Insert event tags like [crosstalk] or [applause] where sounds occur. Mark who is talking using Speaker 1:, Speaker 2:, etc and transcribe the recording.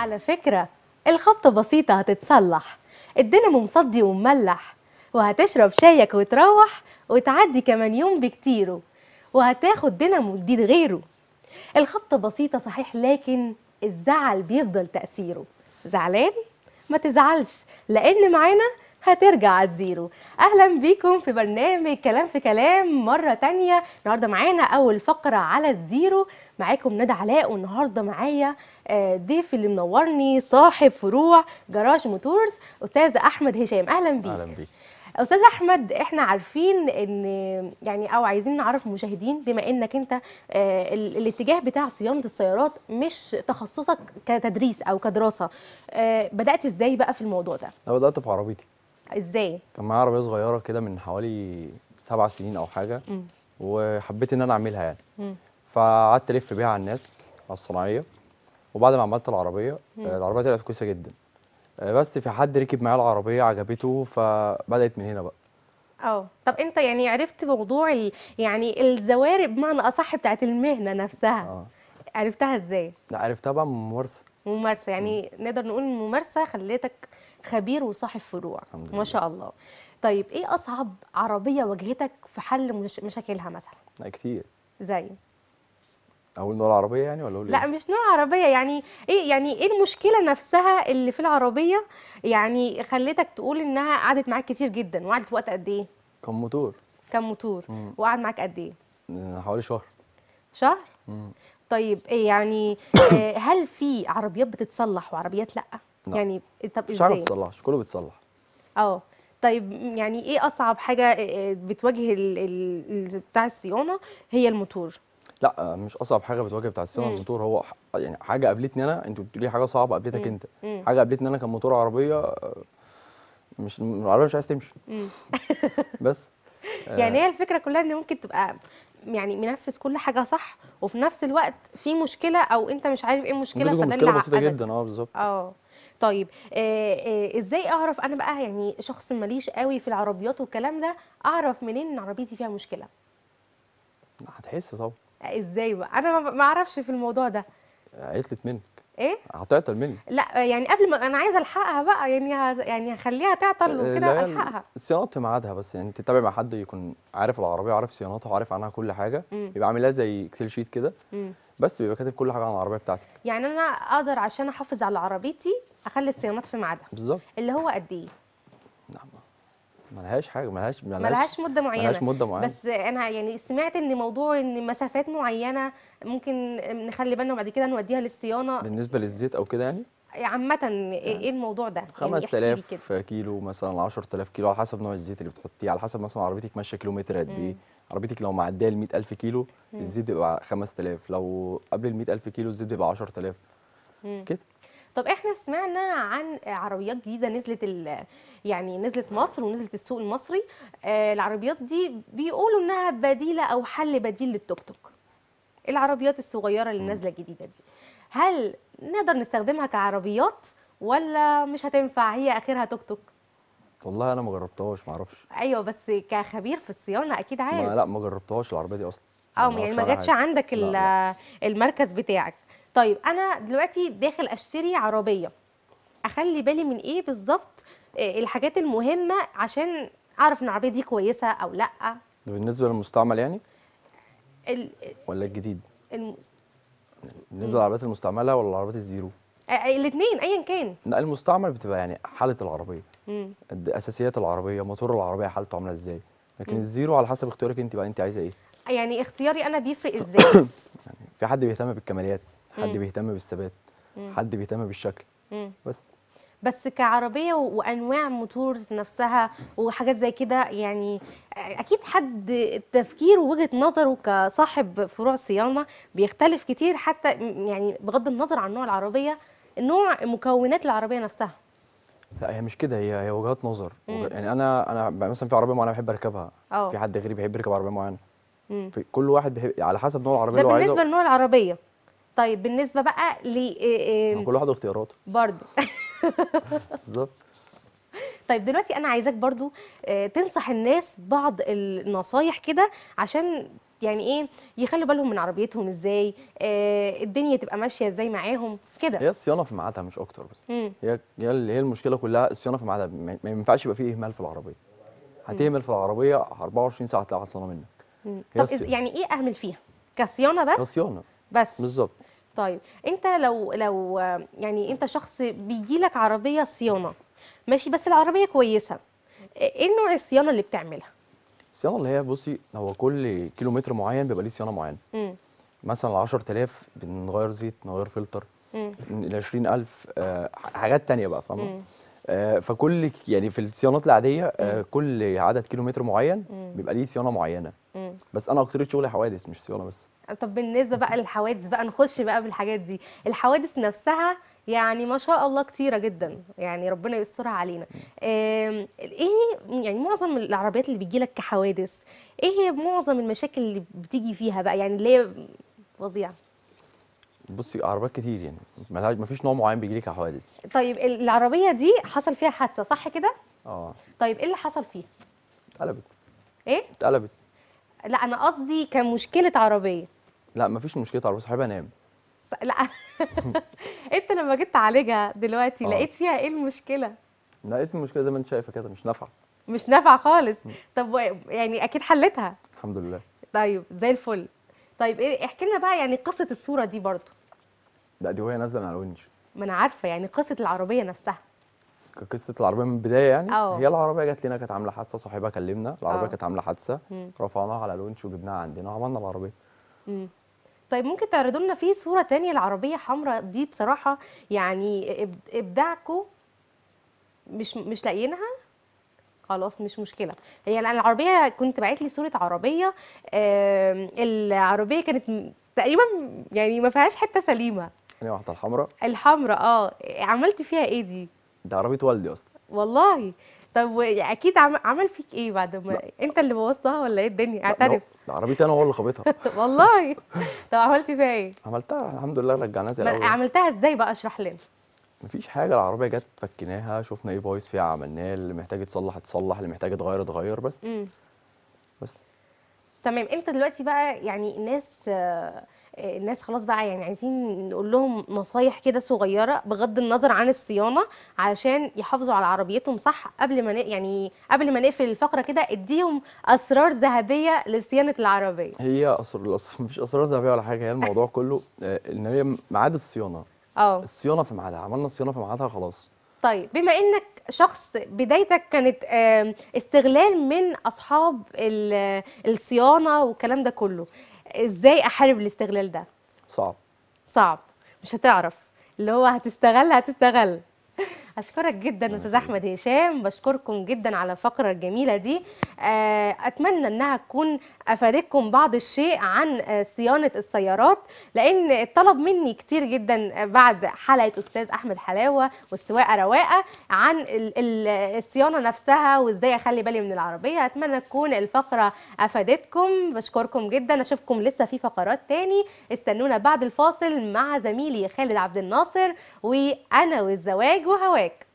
Speaker 1: على فكرة الخبطة بسيطة هتتصلح الدينامو مصدي ومملح وهتشرب شايك وتروح وتعدي كمان يوم بكتيره وهتاخد دينامو جديد غيره الخبطة بسيطة صحيح لكن الزعل بيفضل تأثيره زعلان؟ ما تزعلش لأن معانا هترجع على الزيرو اهلا بيكم في برنامج كلام في كلام مره تانية النهارده معانا اول فقره على الزيرو معاكم ندى علاء والنهارده معايا آه، ضيف اللي منورني صاحب فروع جراج موتورز استاذ احمد هشام اهلا بيك اهلا بيك استاذ احمد احنا عارفين ان يعني او عايزين نعرف مشاهدين بما انك انت آه، الاتجاه بتاع صيانه السيارات مش تخصصك كتدريس او كدراسه آه، بدات ازاي بقى في الموضوع ده
Speaker 2: انا بدات بعربيتي ازاي كان معايا عربيه صغيره كده من حوالي سبع سنين او حاجه م. وحبيت ان انا اعملها يعني فقعدت الف بيها على الناس على الصناعيه وبعد ما عملت العربيه م. آه، العربيه طلعت كويسه جدا آه، بس في حد ركب معايا العربيه عجبته فبدات من هنا بقى
Speaker 1: اه طب انت يعني عرفت موضوع ال... يعني الزوارق بمعنى اصح بتاعت المهنه نفسها أوه. عرفتها ازاي؟
Speaker 2: لا عرفتها بقى من ممارسه
Speaker 1: ممارسه يعني نقدر نقول الممارسه خليتك خبير وصاحب فروع ما شاء الله طيب ايه اصعب عربيه واجهتك في حل مشاكلها مثلا لا كتير زي
Speaker 2: اقول نوع العربيه يعني ولا اقول إيه؟ لا
Speaker 1: مش نوع عربيه يعني ايه يعني ايه المشكله نفسها اللي في العربيه يعني خليتك تقول انها قعدت معاك كتير جدا وقعدت وقت قد ايه كم موتور كم موتور وقعد معاك قد
Speaker 2: ايه حوالي شهر
Speaker 1: شهر طيب إيه يعني [coughs] آه، هل في عربيات بتتصلح وعربيات لا؟ لا. يعني طب ازاي؟ مش عارف بتصلحش كله بيتصلح اه طيب يعني ايه اصعب حاجه آه، آه، بتواجه بتاع الصيانه هي الموتور
Speaker 2: لا مش اصعب حاجه بتواجه بتاع الصيانه الموتور هو يعني حاجه قابلتني انا انت بتقولي حاجه صعبه قابلتك انت حاجه قابلتني انا كان موتور عربيه مش العربيه مش عايز تمشي بس [laughs] يعني هي
Speaker 1: الفكره كلها ان ممكن تبقى يعني منفذ كل حاجه صح وفي نفس الوقت في مشكله او انت مش عارف ايه المشكله فده اللي بسيطه جدا اه بالظبط اه طيب إيه ازاي اعرف انا بقى يعني شخص ماليش قوي في العربيات والكلام ده اعرف منين ان عربيتي فيها مشكله
Speaker 2: هتحس طبعا
Speaker 1: ازاي بقى انا ما اعرفش في الموضوع ده
Speaker 2: عطلت مني ايه هتعطل مني
Speaker 1: لا يعني قبل ما انا عايزه الحقها بقى يعني يعني هخليها تعطل آه، وكده الحقها
Speaker 2: صيانه ميعادها بس يعني تتابع مع حد يكون عارف العربيه وعارف صيانتها وعارف عنها كل حاجه مم. يبقى عاملها زي اكسل شيت كده بس بيبقى كاتب كل حاجه عن العربيه بتاعتك
Speaker 1: يعني انا اقدر عشان احافظ على عربيتي اخلي الصيانات في ميعادها بالظبط اللي هو قد ايه
Speaker 2: نعم ملهاش حاجه ملهاش ملهاش, ملهاش مده معينه ملهاش مده معينه بس
Speaker 1: انا يعني سمعت ان موضوع ان مسافات معينه ممكن نخلي بالنا بعد كده نوديها للصيانه
Speaker 2: بالنسبه للزيت او كده يعني
Speaker 1: عامة ايه يعني الموضوع ده؟ 5000
Speaker 2: يعني كيلو مثلا 10000 كيلو على حسب نوع الزيت اللي بتحطيه على حسب مثلا عربيتك ماشيه كيلومتر قد ايه؟ عربيتك لو معديه ال 100000 كيلو الزيت بيبقى 5000 لو قبل ال 100000 كيلو الزيت بيبقى 10000
Speaker 1: كده طب احنا سمعنا عن عربيات جديده نزلت ال... يعني نزلت مصر ونزلت السوق المصري آه، العربيات دي بيقولوا انها بديله او حل بديل للتوك توك العربيات الصغيره اللي نازله جديده دي هل نقدر نستخدمها كعربيات ولا مش هتنفع هي اخرها توك توك
Speaker 2: والله انا ما جربتهاش ما اعرفش
Speaker 1: ايوه بس كخبير في الصيانه اكيد عارف ما لا
Speaker 2: ما جربتهاش العربيه دي اصلا اه يعني ما جاتش
Speaker 1: عندك لا لا. المركز بتاعك طيب انا دلوقتي داخل اشتري عربيه اخلي بالي من ايه بالظبط آه، الحاجات المهمه عشان اعرف ان العربيه دي كويسه او لا
Speaker 2: بالنسبه للمستعمل يعني ال... ولا الجديد الم... بالنسبه للعربيات المستعمله ولا العربيات الزيرو
Speaker 1: آه، آه، الاثنين ايا كان
Speaker 2: لا المستعمل بتبقى يعني حاله العربيه مم. إيه اساسيات العربيه موتور العربيه حالته عامله ازاي لكن مم. الزيرو على حسب اختيارك انت بقى انت عايزه ايه
Speaker 1: يعني اختياري انا بيفرق ازاي [coughs]
Speaker 2: يعني في حد بيهتم بالكماليات حد مم. بيهتم بالثبات حد بيهتم بالشكل مم. بس
Speaker 1: بس كعربيه وانواع موتورز نفسها وحاجات زي كده يعني اكيد حد تفكيره ووجهه نظره كصاحب فروع صيانه بيختلف كتير حتى يعني بغض النظر عن نوع العربيه نوع مكونات العربيه نفسها
Speaker 2: لا هي مش كده هي هي وجهات نظر مم. يعني انا انا مثلا في عربيه معينه بحب اركبها أوه. في حد غريب بيحب يركب عربيه معينه كل واحد بيحب على حسب نوع العربيه ده بالنسبه
Speaker 1: لنوع العربيه طيب بالنسبه بقى ل آه، آه، كل
Speaker 2: واحد واختياراته برضه [laughs] بالظبط
Speaker 1: طيب دلوقتي انا عايزاك برضو آه، تنصح الناس بعض النصايح كده عشان يعني ايه يخلوا بالهم من عربيتهم ازاي آه الدنيا تبقى ماشيه ازاي معاهم كده هي
Speaker 2: الصيانه في ميعادها مش اكتر بس هي هي المشكله كلها الصيانه في ميعادها ما ينفعش يبقى فيه اهمال في العربيه هتهمل في العربيه 24 ساعه هتلاقيها عطلانه
Speaker 1: منك طب يعني ايه اهمل فيها كصيانه بس كصيانه بس بالظبط طيب انت لو لو يعني انت شخص بيجي لك عربيه صيانه ماشي بس العربيه كويسه ايه نوع الصيانه اللي بتعملها
Speaker 2: الصيانه اللي هي بصي هو كل كيلومتر معين بيبقى ليه صيانه معينه مثلا ال 10000 بنغير زيت نغير فلتر ال 20000 آه حاجات تانية بقى فاهمه آه فكل يعني في الصيانات العاديه آه كل عدد كيلومتر معين بيبقى ليه صيانه معينه بس انا اكتريه شغلي حوادث مش صيانه بس
Speaker 1: طب بالنسبه بقى للحوادث بقى نخش بقى في الحاجات دي الحوادث نفسها يعني ما شاء الله كتيره جدا يعني ربنا يسترها علينا ايه يعني معظم العربيات اللي بتجي لك كحوادث ايه هي معظم المشاكل اللي بتيجي فيها بقى يعني اللي هي فظيعه
Speaker 2: بصي عربيات كتير يعني ما فيش نوع معين بيجي لك حوادث
Speaker 1: طيب العربيه دي حصل فيها حادثه صح كده اه طيب ايه اللي حصل فيها اتقلبت ايه اتقلبت لا انا قصدي كان مشكله عربيه
Speaker 2: لا مفيش مشكله عربيه صاحبها نام لا
Speaker 1: [laughs] انت لما جيت تعالجها دلوقتي آه. لقيت فيها ايه المشكله
Speaker 2: لقيت المشكله زي ما انت شايفه كده مش نافعه
Speaker 1: مش نافعه خالص طب يعني اكيد حلتها الحمد لله طيب زي الفل طيب ايه احكي لنا بقى يعني قصه الصوره دي برضو
Speaker 2: لا دي وهي نازله من على الونش
Speaker 1: ما انا عارفه يعني قصه العربيه نفسها
Speaker 2: كقصه العربيه من البدايه يعني أوه. هي العربيه جت لنا كانت عامله حادثه صاحبها كلمنا العربيه كانت عامله حادثه رفعناها على لونش وجبناها عندنا وعملنا العربيه
Speaker 1: مم. طيب ممكن تعرضوا لنا في صوره تانية العربيه حمراء دي بصراحه يعني ابداعكم مش مش لاقيينها خلاص مش مشكله هي يعني العربيه كنت بعت لي صوره عربيه العربيه كانت تقريبا يعني ما فيهاش حته سليمه
Speaker 2: يعني واحده الحمراء
Speaker 1: الحمراء اه عملت فيها ايه دي
Speaker 2: انت عربيه والدي اصلا
Speaker 1: والله طب اكيد عمل فيك ايه بعد ما لا. انت اللي بوظتها ولا ايه الدنيا اعترف
Speaker 2: عربيتي انا هو اللي خبطها
Speaker 1: [laughs] والله طب عملت فيها ايه
Speaker 2: عملتها الحمد لله رجعناها زي الاول
Speaker 1: عملتها ازاي بقى اشرح لنا
Speaker 2: مفيش حاجه العربيه جت فكيناها شفنا ايه بايظ فيها عملناه اللي محتاج يتصلح اتصلح اللي محتاج يتغير اتغير بس م. بس
Speaker 1: تمام انت دلوقتي بقى يعني الناس آه آه، الناس خلاص بقى يعني عايزين نقول لهم نصايح كده صغيره بغض النظر عن الصيانه علشان يحافظوا على عربيتهم صح قبل ما يعني قبل ما نقفل الفقره كده اديهم اسرار ذهبيه لصيانه العربيه
Speaker 2: هي اسرار مش اسرار ذهبيه ولا حاجه هي الموضوع [laughs] كله آه، ان هي ميعاد الصيانه اه الصيانه في ميعادها عملنا الصيانه في ميعادها خلاص
Speaker 1: طيب بما انك شخص بدايتك كانت استغلال من اصحاب الصيانه والكلام ده كله ازاي احارب الاستغلال ده صعب صعب مش هتعرف اللي هو هتستغل هتستغل اشكرك جدا استاذ احمد هشام بشكركم جدا على الفقره الجميله دي آه، اتمنى انها تكون افادتكم بعض الشيء عن آه، صيانه السيارات لان اتطلب مني كتير جدا آه، بعد حلقه استاذ احمد حلاوه والسواقه رواقه عن الصيانه نفسها وازاي اخلي بالي من العربيه اتمنى تكون الفقره افادتكم بشكركم جدا اشوفكم لسه في فقرات تاني استنونا بعد الفاصل مع زميلي خالد عبد الناصر وانا والزواج وهواك